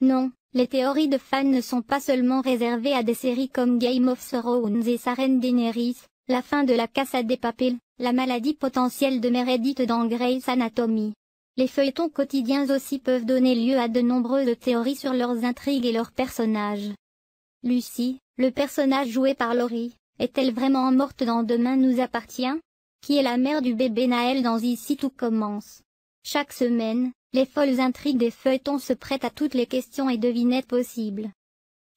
Non, les théories de fans ne sont pas seulement réservées à des séries comme Game of Thrones et Saren Daenerys, la fin de la Casa des papilles, la maladie potentielle de Meredith dans Grey's Anatomy. Les feuilletons quotidiens aussi peuvent donner lieu à de nombreuses théories sur leurs intrigues et leurs personnages. Lucie, le personnage joué par Laurie, est-elle vraiment morte dans Demain nous appartient Qui est la mère du bébé Naël dans Ici tout commence Chaque semaine, les folles intrigues des feuilletons se prêtent à toutes les questions et devinettes possibles.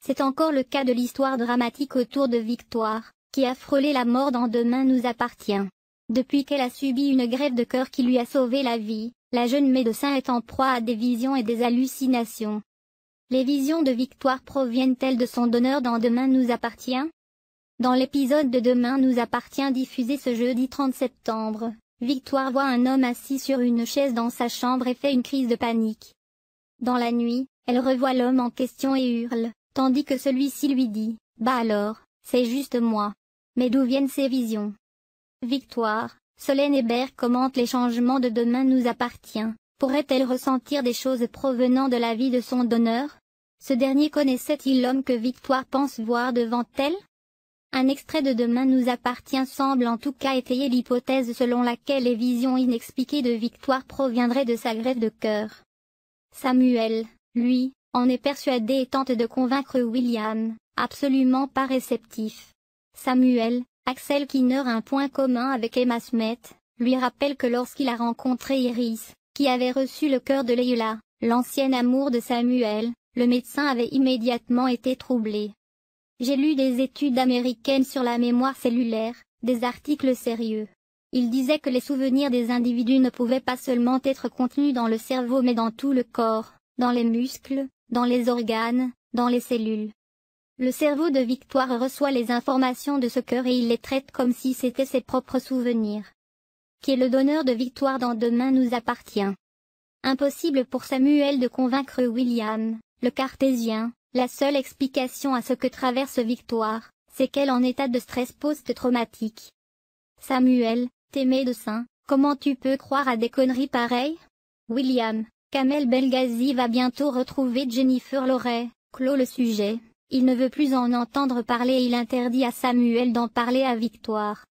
C'est encore le cas de l'histoire dramatique autour de Victoire, qui a frôlé la mort dans Demain nous appartient. Depuis qu'elle a subi une grève de cœur qui lui a sauvé la vie, la jeune médecin est en proie à des visions et des hallucinations. Les visions de Victoire proviennent-elles de son donneur dans Demain nous appartient Dans l'épisode de Demain nous appartient diffusé ce jeudi 30 septembre, Victoire voit un homme assis sur une chaise dans sa chambre et fait une crise de panique. Dans la nuit, elle revoit l'homme en question et hurle, tandis que celui-ci lui dit « Bah alors, c'est juste moi ». Mais d'où viennent ces visions Victoire, Solène Hébert commente les changements de demain nous appartient. Pourrait-elle ressentir des choses provenant de la vie de son donneur Ce dernier connaissait-il l'homme que Victoire pense voir devant elle un extrait de Demain nous appartient semble en tout cas étayer l'hypothèse selon laquelle les visions inexpliquées de Victoire proviendraient de sa grève de cœur. Samuel, lui, en est persuadé et tente de convaincre William, absolument pas réceptif. Samuel, Axel Kinner a un point commun avec Emma Smith, lui rappelle que lorsqu'il a rencontré Iris, qui avait reçu le cœur de Leila, l'ancien amour de Samuel, le médecin avait immédiatement été troublé. J'ai lu des études américaines sur la mémoire cellulaire, des articles sérieux. Il disait que les souvenirs des individus ne pouvaient pas seulement être contenus dans le cerveau mais dans tout le corps, dans les muscles, dans les organes, dans les cellules. Le cerveau de Victoire reçoit les informations de ce cœur et il les traite comme si c'était ses propres souvenirs. Qui est le donneur de Victoire dans Demain nous appartient. Impossible pour Samuel de convaincre William, le cartésien, la seule explication à ce que traverse Victoire, c'est qu'elle est en état de stress post-traumatique. Samuel, t'es médecin, comment tu peux croire à des conneries pareilles William, Kamel Belgazi va bientôt retrouver Jennifer Loret, clôt le sujet. Il ne veut plus en entendre parler et il interdit à Samuel d'en parler à Victoire.